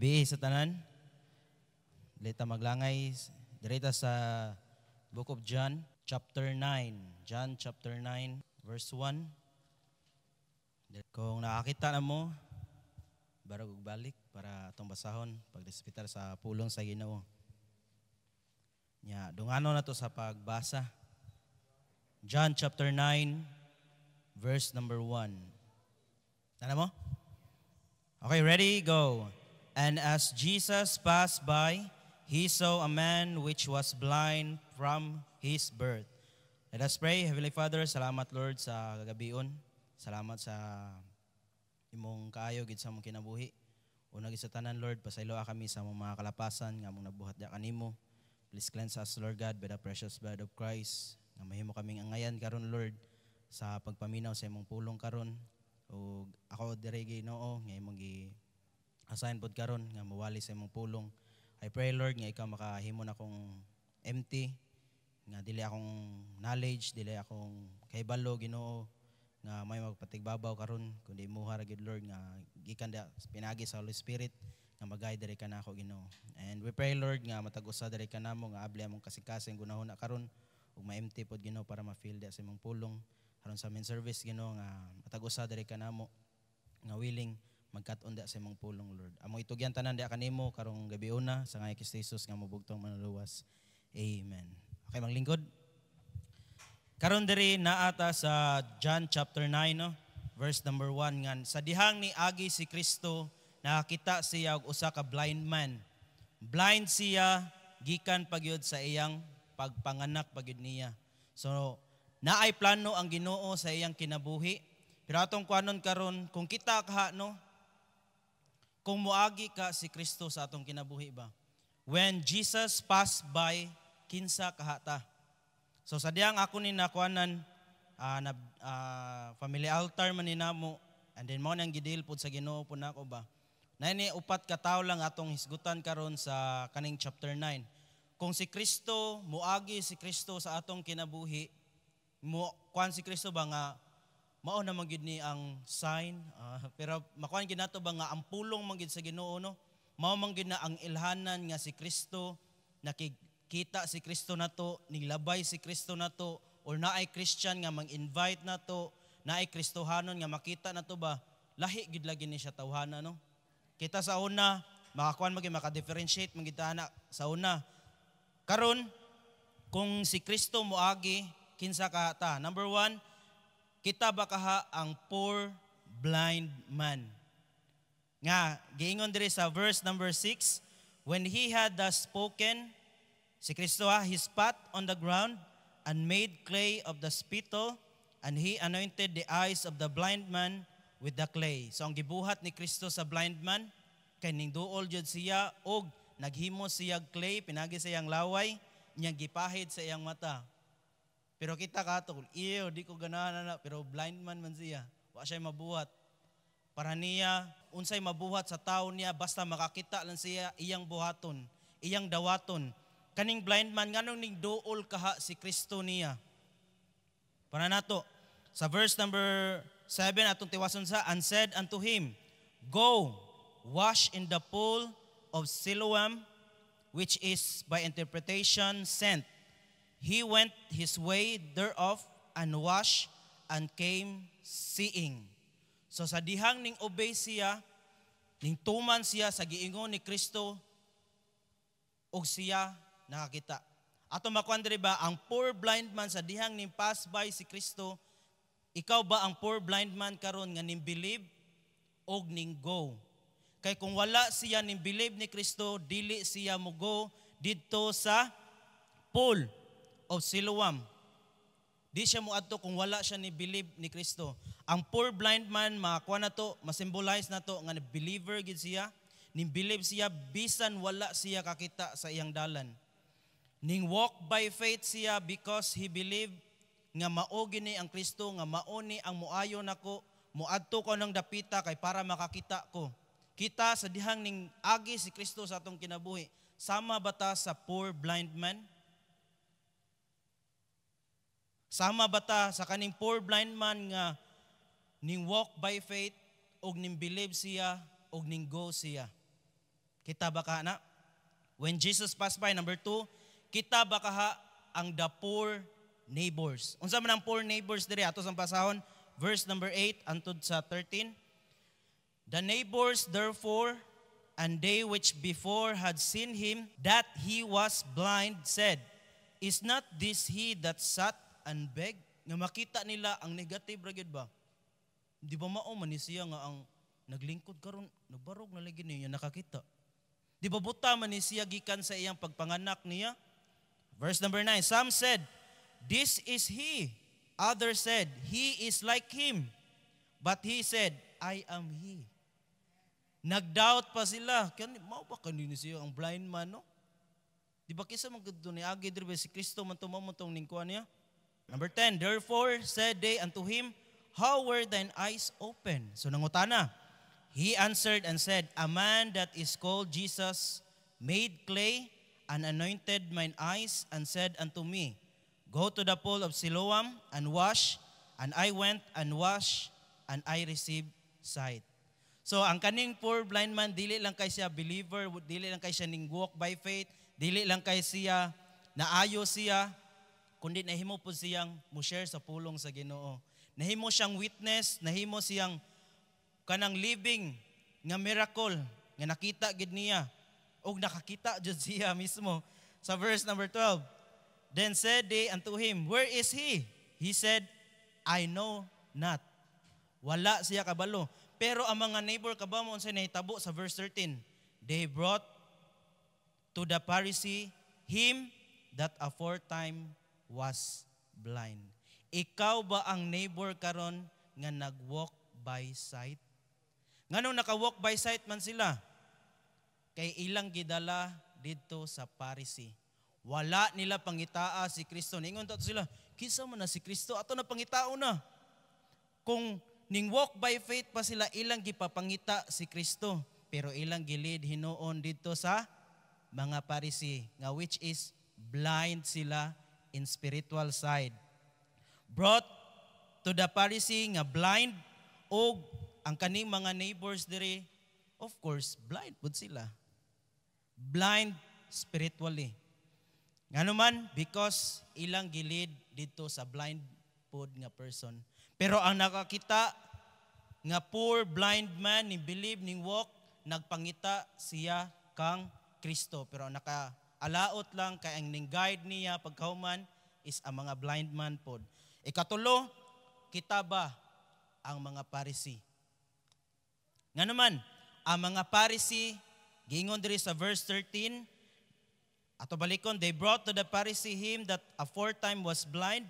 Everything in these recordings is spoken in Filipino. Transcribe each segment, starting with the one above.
Gabi sa tanan. Dito maglangay direta sa Book of John chapter 9. John chapter 9 verse 1. Kung nakakita na mo, barag balik para atong basahon pagdespital sa pulong sa Ginoo. Nya, dungano na to sa pagbasa. John chapter 9 verse number 1. Tanda mo? Okay, ready? Go. And as Jesus passed by, he saw a man which was blind from his birth. Let us pray. Heavenly Father, salamat Lord sa kagabion. Salamat sa imong kaayo gid sa among kinabuhi. Una gid sa tanan Lord, pasayloa kami sa among mga kalapasan nga among nabuhat ya kanimo. Please cleanse us Lord God by the precious blood of Christ. Nga mahimo kaming angayan karon Lord sa pagpaminaw sa imong pulong karon. O ako dire Ginoo nga imong gi Asahan pod karon nga mawali sa imong pulong. I pray Lord nga ikaw makahimo na kong empty nga dili akong knowledge, dili akong kahibalo Ginoo nga may magpatigbabaw karon kundi imuha ra gid Lord nga gikan da pinagi sa Holy Spirit nga mag-guide diri kana ako Ginoo. And we pray Lord nga matag usa diri kanamo nga abli among kasing-kasing gunahon na karon ug ma-empty pod Ginoo para ma-fill da sa imong pulong aron sa main service Ginoo nga matag usa diri kanamo nga willing magkaton da sa imong pulong Lord. Amo itugyan tanan da kanimo karong gabi una sa ngay kay nga mabugtong manaluwas. Amen. Okay manglingkod. Karon diri naata sa John chapter 9 no? verse number 1 ngan sa dihang ni agi si Kristo nakakita siya og usa ka blind man. Blind siya gikan pagyod sa iyang pagpanganak pagyud niya. So naay plano ang Ginoo sa iyang kinabuhi. Pero atong kuanon karon kung kita ka no kung muagi ka si Kristo sa atong kinabuhi ba. When Jesus passed by, kinsa kahata. So sa diyang ako ni nakuanan, uh, ah, na, uh, ah, family altar man ni Namo, and then mo nang gidil pud sa Ginoo na nako ba. Na ini upat ka tawo lang atong hisgutan karon sa kaning chapter 9. Kung si Kristo muagi si Kristo sa atong kinabuhi, mo kuan si Kristo ba nga mao na manggid ni ang sign uh, pero makuan gid nato ba nga ang pulong manggid sa Ginoo no mao manggid na ang ilhanan nga si Kristo nakikita si Kristo nato nilabay si Kristo nato or naay Christian nga mang-invite nato naay Kristohanon nga makita nato ba lahi gid lagi ni siya tawhana no kita sa una makakuan magi maka-differentiate magid sa una karon kung si Kristo moagi kinsa ka ta number one kita bakaha ang poor blind man. Nga, giingon diri sa verse number 6, When he had thus spoken, si Kristo ha, he spat on the ground and made clay of the spittle, and he anointed the eyes of the blind man with the clay. So ang gibuhat ni Kristo sa blind man, kay ning duol jud siya og naghimo siya clay pinagi sa laway, niyang gipahid sa iyang mata. Pero kita katol, iyo, di ko ganahan na, pero blind man man siya, wa siya mabuhat. Para niya, unsay mabuhat sa tao niya, basta makakita lang siya, iyang buhaton, iyang dawaton. Kaning blind man, nganong ning dool kaha si Kristo niya. Para nato, sa verse number 7, atong tiwason sa, And said unto him, Go, wash in the pool of Siloam, which is by interpretation sent. He went his way thereof and washed and came seeing. So sa dihang ning obey siya, ning tuman siya sa giingon ni Kristo, og siya nakakita. Ato makuan ba ang poor blind man sa dihang ning pass by si Kristo, ikaw ba ang poor blind man karon nga ning believe og ning go? Kay kung wala siya ning believe ni Kristo, dili siya mo go didto sa pool of Siloam. Di siya muadto kung wala siya ni believe ni Kristo. Ang poor blind man makakuha na to, ma-symbolize na to nga believer gid siya, ning believe siya bisan wala siya kakita sa iyang dalan. Ning walk by faith siya because he believe nga mao gini ang Kristo nga mao ni ang muayo nako, muadto ko ng dapita kay para makakita ko. Kita sa dihang ning agi si Kristo sa atong kinabuhi. Sama bata sa poor blind man? Sama bata sa kaning poor blind man nga ning walk by faith og ning believe siya og ning go siya? Kita ba ka na? When Jesus passed by, number two, kita ba kaha ang the poor neighbors. Unsa man ang poor neighbors diri ato sa pasahon? Verse number 8 antud sa 13. The neighbors therefore and they which before had seen him that he was blind said, Is not this he that sat and beg nga makita nila ang negative ra ba di ba mao man siya nga ang naglingkod karon nagbarog na lagi niya nakakita di ba buta man siya gikan sa iyang pagpanganak niya verse number 9 some said this is he others said he is like him but he said i am he Nagdoubt pa sila. Kani mao ba kanini siya ang blind man no? Di ba kisa man ni agi diri si Kristo man tumamo tong ningkuan niya? Number 10, Therefore said they unto him, How were thine eyes open? So nangutana. He answered and said, A man that is called Jesus made clay and anointed mine eyes and said unto me, Go to the pool of Siloam and wash. And I went and washed and I received sight. So ang kaning poor blind man, dili lang kay siya believer, dili lang kay siya ning walk by faith, dili lang kay siya naayo siya, kundi nahimo po siyang mo-share sa pulong sa Ginoo. Nahimo siyang witness, nahimo siyang kanang living nga miracle nga nakita gid niya og nakakita jud siya mismo sa verse number 12. Then said they unto him, Where is he? He said, I know not. Wala siya kabalo. Pero ang mga neighbor kabamo unsay nahitabo sa verse 13. They brought to the Pharisee him that aforetime was blind. Ikaw ba ang neighbor karon nga nagwalk by sight? Nganong naka-walk by sight man sila? Kay ilang gidala didto sa Parisi. Wala nila pangitaa si Kristo. Ningon to sila, kinsa man na si Kristo ato na pangitao na. Kung ning walk by faith pa sila ilang gipapangita si Kristo, pero ilang gilid hinuon didto sa mga Parisi nga which is blind sila in spiritual side. Brought to the Pharisee nga blind o ang kaning mga neighbors diri, of course, blind pud sila. Blind spiritually. Ngano man, because ilang gilid dito sa blind pod nga person. Pero ang nakakita nga poor blind man ni believe ning walk nagpangita siya kang Kristo pero naka Alaot lang kay ang ning guide niya pagkahuman is ang mga blind man pod. Ikatulo, kita ba ang mga Parisi? Nga naman, ang mga Parisi, gingon diri sa verse 13, ato balikon, they brought to the parisi him that aforetime was blind,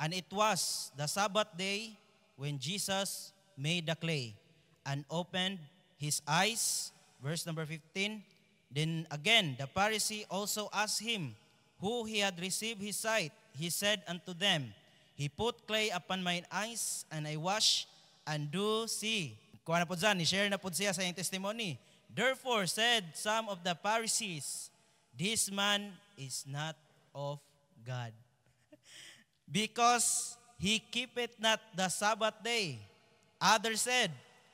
and it was the Sabbath day when Jesus made the clay and opened his eyes. Verse number 15, Then again, the Pharisee also asked him who he had received his sight. He said unto them, He put clay upon mine eyes, and I wash, and do see. Kuha na po dyan, share na po siya sa iyong testimony. Therefore said some of the Pharisees, This man is not of God, because he keepeth not the Sabbath day. Others said,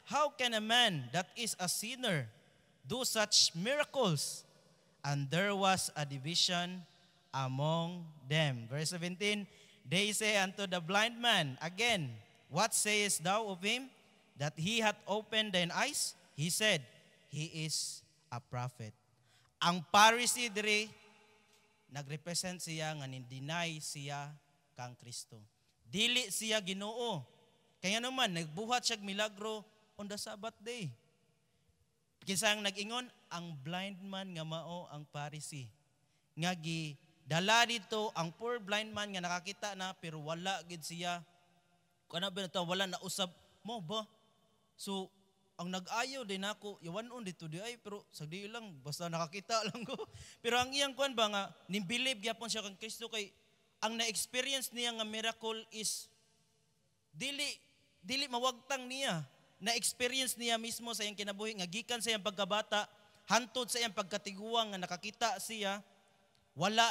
How can a man that is a sinner do such miracles. And there was a division among them. Verse 17, they say unto the blind man, again, what sayest thou of him? That he hath opened thine eyes? He said, he is a prophet. Ang Pharisee diri, nagrepresent siya nga deny siya kang Kristo. Dili siya ginoo. Kaya naman, nagbuhat siya milagro on the Sabbath day. Kinsang nag-ingon, ang blind man nga mao ang Pharisee. Nga gi, dala dito ang poor blind man nga nakakita na pero wala gid siya. Kana ba ta wala na usab mo ba? So ang nag-ayo din ako, iwanon dito di ay pero sagdi lang basta nakakita lang ko. pero ang iyang kuan ba nga nimbilib gyapon siya kang Kristo kay ang na-experience niya nga miracle is dili dili mawagtang niya na-experience niya mismo sa iyang kinabuhi, nga gikan sa iyang pagkabata, hantod sa iyang pagkatiguang nga nakakita siya, wala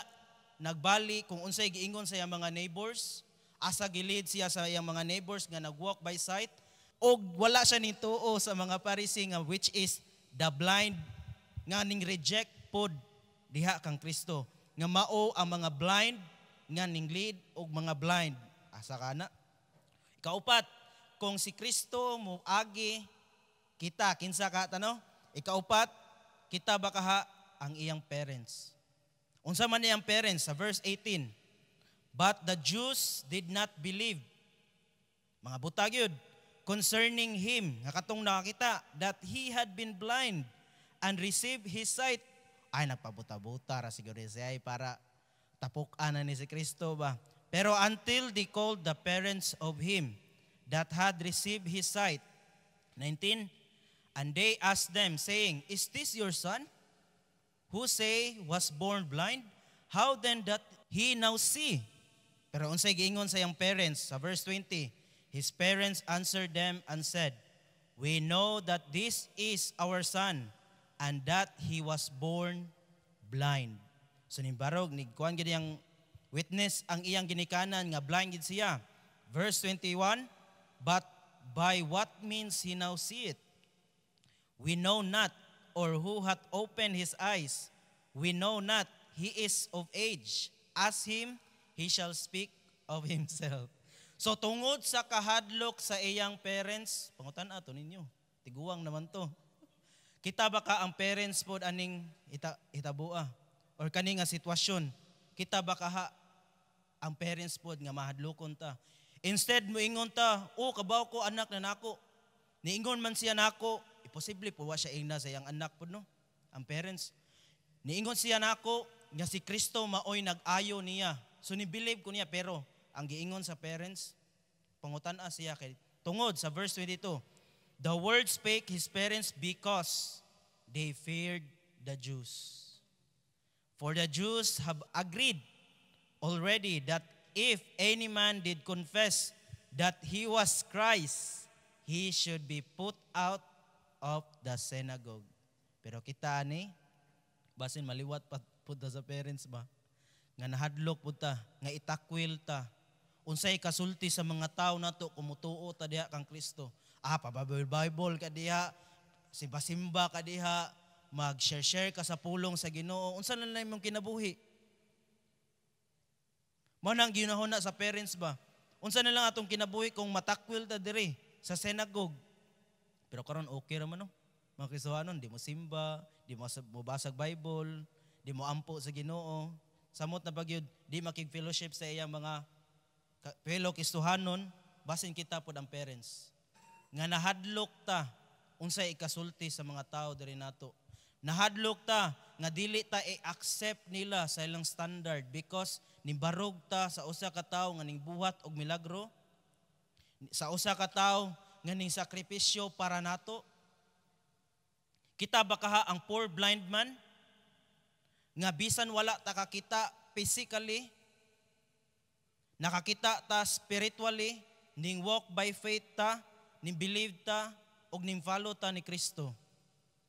nagbali kung unsay giingon sa iyang mga neighbors, asa gilid siya sa iyang mga neighbors nga nagwalk by sight, o wala siya nituo sa mga parising nga which is the blind nga ning reject pod diha kang Kristo nga mao ang mga blind nga ning lead og mga blind asa kana ikaupat kung si Kristo agi kita kinsa ka tano ikaupat kita bakaha ang iyang parents. Unsa man iyang parents sa verse 18. But the Jews did not believe. Mga butag yun concerning him nga katong nakakita that he had been blind and received his sight. Ay nagpabuta-buta ra siguro siya para tapok-ana ni si Kristo ba. Pero until they called the parents of him that had received his sight. 19. And they asked them, saying, Is this your son, who say was born blind? How then that he now see? Pero unsay giingon sa iyang parents, sa verse 20, his parents answered them and said, We know that this is our son, and that he was born blind. So nimbarog, nigkuhan gini ang witness ang iyang ginikanan nga blind gid siya. Verse 21, but by what means he now see it. We know not, or who hath opened his eyes. We know not, he is of age. Ask him, he shall speak of himself. So tungod sa kahadlok sa iyang parents, pangutan ato ninyo, tiguang naman to. Kita baka ang parents po aning ita, itabua or kani sitwasyon. Kita baka ha, ang parents po nga mahadlokon ta. Instead, moingon ta, o oh, kabaw ko anak na nako. Niingon man siya nako, imposible po wa siya ingna sa iyang anak po no, ang parents. Niingon siya nako, nga si Kristo maoy nag-ayo niya. So ni-believe ko niya, pero ang giingon sa parents, pangutan siya kay tungod sa verse 22. The word spake his parents because they feared the Jews. For the Jews have agreed already that if any man did confess that he was Christ, he should be put out of the synagogue. Pero kita ni, basin maliwat pa punta sa parents ba? Nga nahadlok ta, nga itakwil ta. Unsay kasulti sa mga tao nato kumutuo ta diha kang Kristo. Ah, pababil Bible ka diha, simba-simba ka diha, mag-share-share ka sa pulong sa Ginoo. Unsa na lang imong kinabuhi? Mao nang ginahon na sa parents ba? Unsa na lang atong kinabuhi kung matakwil ta diri sa synagogue. Pero karon okay ra man no. Mga Kristohanon, di mo simba, di mo mabasag Bible, di mo ampo sa Ginoo. Samot na pagyud, di makig-fellowship sa iyang mga fellow Kristohanon, basin kita pod ang parents. Nga nahadlok ta unsay ikasulti sa mga tao diri nato. Nahadlok ta nga dili ta i-accept nila sa ilang standard because nimbarog ta sa usa ka tawo nga ning buhat og milagro sa usa ka tawo nga ning sakripisyo para nato kita ba kaha ang poor blind man nga bisan wala ta kakita physically nakakita ta spiritually ning walk by faith ta ning believe ta og ning follow ta ni Kristo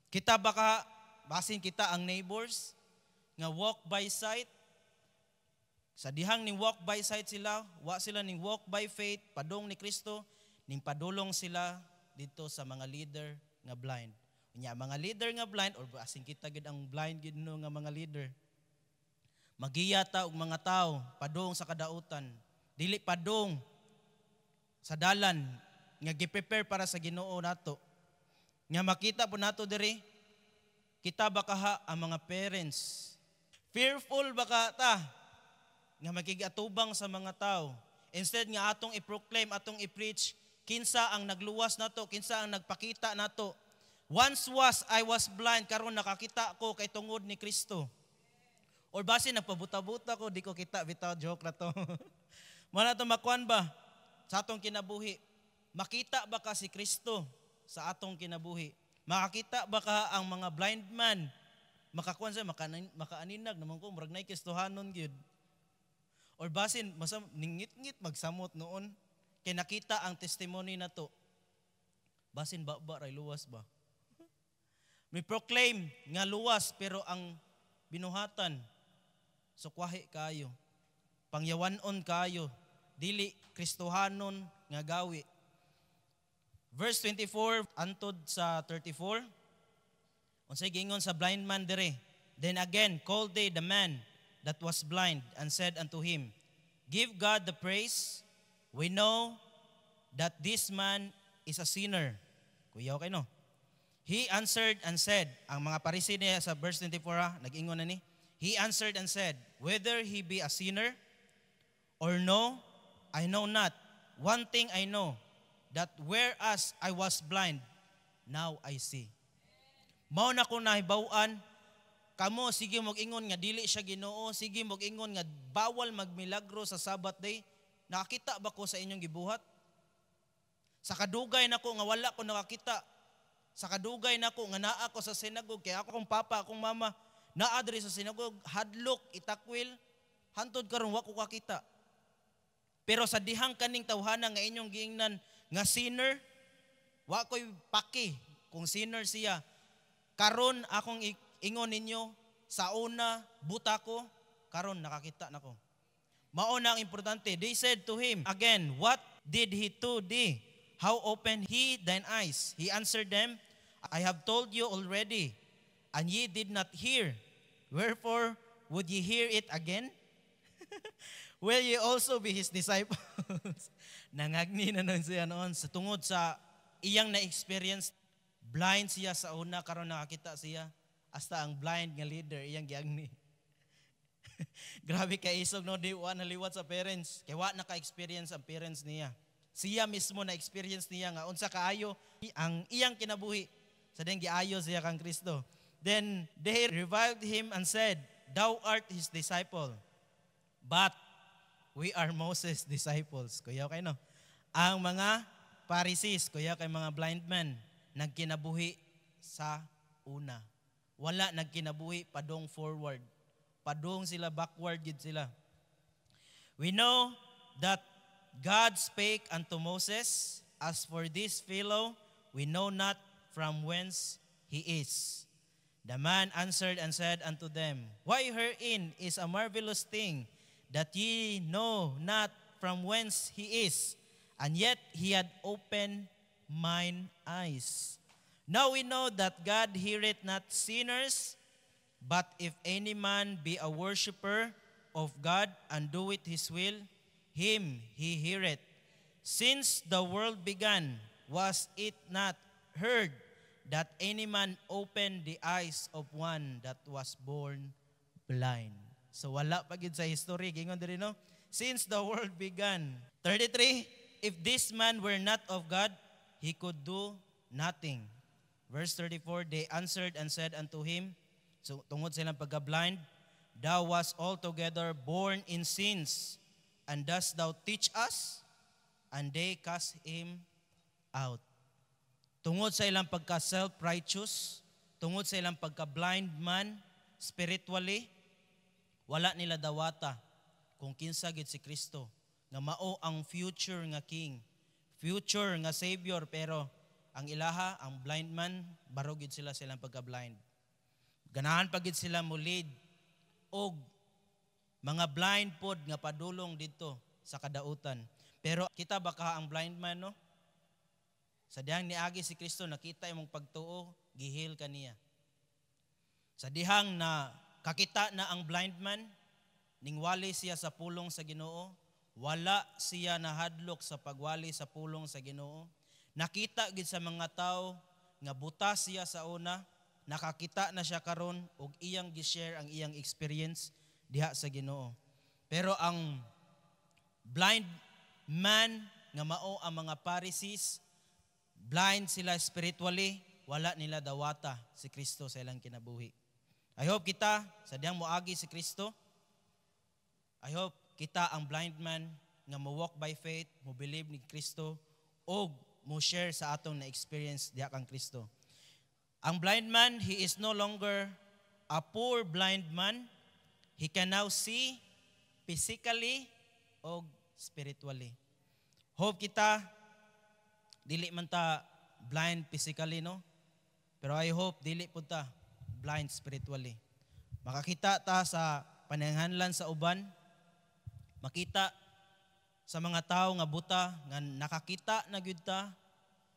kita ba kaha Basin kita ang neighbors nga walk by sight. Sa dihang ni walk by sight sila, wa sila ni walk by faith, padong ni Kristo, ning padulong sila dito sa mga leader nga blind. nya mga leader nga blind or basin kita gid ang blind gid no nga mga leader. Magiya ta og mga tao padong sa kadautan, dili padong sa dalan nga giprepare para sa Ginoo nato. Nga makita po nato diri kita bakaha ang mga parents. Fearful baka ta nga makigatubang sa mga tao. Instead nga atong i-proclaim, atong i-preach, kinsa ang nagluwas nato, kinsa ang nagpakita nato. Once was I was blind, karon nakakita ko kay tungod ni Kristo. Or base nagpabuta-buta ko, di ko kita, bitaw, joke na to. Mala to makuan ba sa atong kinabuhi? Makita ba ka si Kristo sa atong kinabuhi? Makakita baka ang mga blind man makakuan sa makaaninag naman ko murag nay kistuhanon gyud. Or basin masa ningit-ngit magsamot noon kay nakita ang testimony na to. Basin ba ba ray luwas ba? May proclaim nga luwas pero ang binuhatan sukwahi kayo. Pangyawanon kayo. Dili kristohanon nga gawi Verse 24 antod sa 34. Unsay gingon sa blind man dire. Then again called they the man that was blind and said unto him, Give God the praise. We know that this man is a sinner. Kuya, okay no? He answered and said, ang mga parisi niya sa verse 24 ha, ah, nag-ingon na ni. He answered and said, Whether he be a sinner or no, I know not. One thing I know, that whereas I was blind, now I see. Mao na ko nahibawan, kamo sige mag-ingon nga dili siya Ginoo, sige mag-ingon nga bawal magmilagro sa Sabbath day. Nakakita ba ko sa inyong gibuhat? Sa kadugay na ko, nga wala ko nakakita. Sa kadugay na ko, nga naa ko sa sinagog kay ako kong papa, akong mama naadri sa sinagog, hadlok, itakwil, hantod karon wa ko kakita. Pero sa dihang kaning tawhana nga inyong giingnan nga sinner, wa ko'y paki kung sinner siya. Karon akong ingon ninyo sa una buta ko, karon nakakita nako. Mao na ang importante. They said to him, again, what did he to thee? How opened he thine eyes? He answered them, I have told you already, and ye did not hear. Wherefore would ye hear it again? Will ye also be His disciples? Nangagni na nun siya noon sa tungod sa iyang na-experience. Blind siya sa una, karon nakakita siya. Hasta ang blind nga leader, iyang giagni. Grabe ka isog no, di wa naliwat sa parents. Kaya wa naka-experience ang parents niya. Siya mismo na experience niya nga unsa kaayo ang iyang kinabuhi. Sa so, giayo siya kang Kristo. Then they revived him and said, Thou art his disciple. But we are Moses' disciples. Kuya okay no? Ang mga Pharisees, kuya kay mga blind men, nagkinabuhi sa una. Wala nagkinabuhi, padong forward. Padong sila, backward gid sila. We know that God spake unto Moses, As for this fellow, we know not from whence he is. The man answered and said unto them, Why herein is a marvelous thing, that ye know not from whence he is, and yet he had opened mine eyes. Now we know that God heareth not sinners, but if any man be a worshipper of God and doeth his will, him he heareth. Since the world began, was it not heard that any man opened the eyes of one that was born blind? So wala pa gid sa history gingon diri no. Since the world began. 33 If this man were not of God, he could do nothing. Verse 34 They answered and said unto him, so tungod silang pagka-blind, thou was altogether born in sins, and dost thou teach us? And they cast him out. Tungod sa ilang pagka-self-righteous, tungod sa ilang pagka-blind man spiritually, wala nila dawata kung kinsa gid si Kristo nga mao ang future nga king, future nga savior pero ang ilaha, ang blind man, baro gid sila silang pagka-blind. Ganahan pa gid sila mo og mga blind pod nga padulong dito sa kadautan. Pero kita baka ang blind man no? Sa dihang niagi si Kristo nakita imong pagtuo, gihil kaniya. Sa dihang na kakita na ang blind man, ningwali siya sa pulong sa ginoo, wala siya nahadlok sa pagwali sa pulong sa ginoo. Nakita gid sa mga tao nga buta siya sa una, nakakita na siya karon ug iyang gi-share ang iyang experience diha sa ginoo. Pero ang blind man nga mao ang mga Pharisees, blind sila spiritually, wala nila dawata si Kristo sa ilang kinabuhi. I hope kita sa diyang moagi si Kristo. I hope kita ang blind man nga mo walk by faith, mo believe ni Kristo o mo share sa atong na experience diha kang Kristo. Ang blind man, he is no longer a poor blind man. He can now see physically o spiritually. Hope kita dili man ta blind physically no. Pero I hope dili pud ta blind spiritually. Makakita ta sa pananghanlan sa uban, makita sa mga tao nga buta nga nakakita na gud ta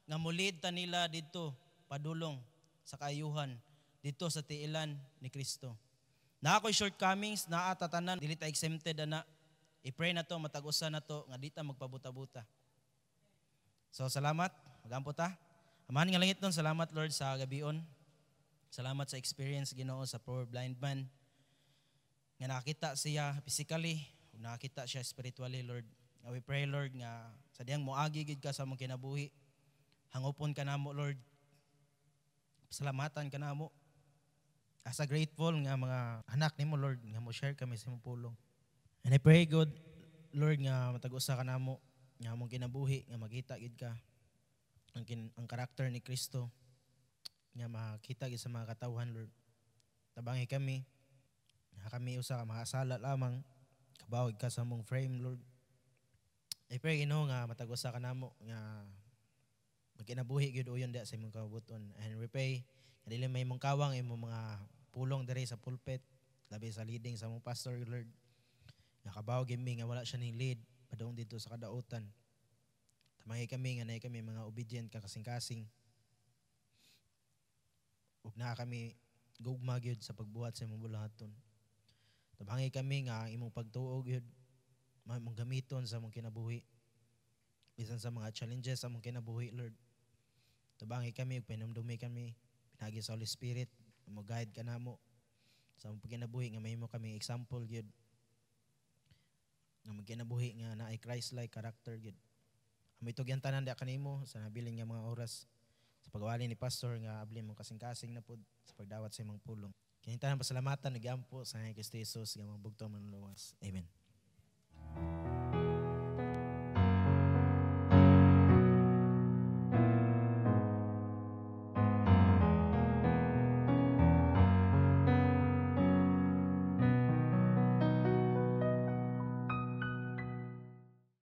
nga mulid ta nila didto padulong sa kayuhan didto sa tiilan ni Kristo. Na ako'y shortcomings na atatanan dili ta exempted ana. I-pray na to matag-usa na to nga dita magpabuta-buta. So salamat, magampo ta. Amahan nga langit nun, salamat Lord sa gabion. Salamat sa experience Ginoo sa poor blind man nga nakita siya physically ug nakita siya spiritually Lord. Nga We pray Lord nga sa diyang moagi gid ka sa among kinabuhi. Hangupon ka namo Lord. Salamatan ka namo. Asa grateful nga mga anak nimo Lord nga mo share kami sa imong pulong. And I pray God Lord nga matag-usa ka namo nga among kinabuhi nga magita gid ka ang, kin- ang karakter ni Kristo nga makita sa mga katawhan, Lord. Tabangi kami, nga kami usa ka makasala lamang, kabawag ka sa mong frame, Lord. I pray, Ginoo, nga matagwasa ka namo, nga magkinabuhi gyud uyon da sa imong kabuton and repay nga dili may imong kawang imong mga pulong diri sa pulpit labi sa leading sa mong pastor Lord nga nakabaw gimi nga wala siya ning lead padung dito sa kadaotan tamangi kami nga nay kami mga obedient ka kasing-kasing Ug naa kami gugma gyud sa pagbuhat sa imong bulahaton. Tabangi kami nga imong pagtuo gyud mong gamiton sa mong kinabuhi. Bisan sa mga challenges sa mong kinabuhi, Lord. Tabangi kami ug pinumdumi kami pinagi sa Holy Spirit mo guide ka namo sa mong kinabuhi nga mahimo kami example gyud nga kinabuhi nga naay Christ-like character gyud. Amo itugyan tanan da kanimo sa nabiling nga mga oras pagawali ni Pastor nga abli mong kasing-kasing na pod sa pagdawat sa imong pulong. Kinita ng pasalamatan, nagyampo sa ngayon Kristo Jesus, nga gamang bugtong manluwas. Amen. Amen.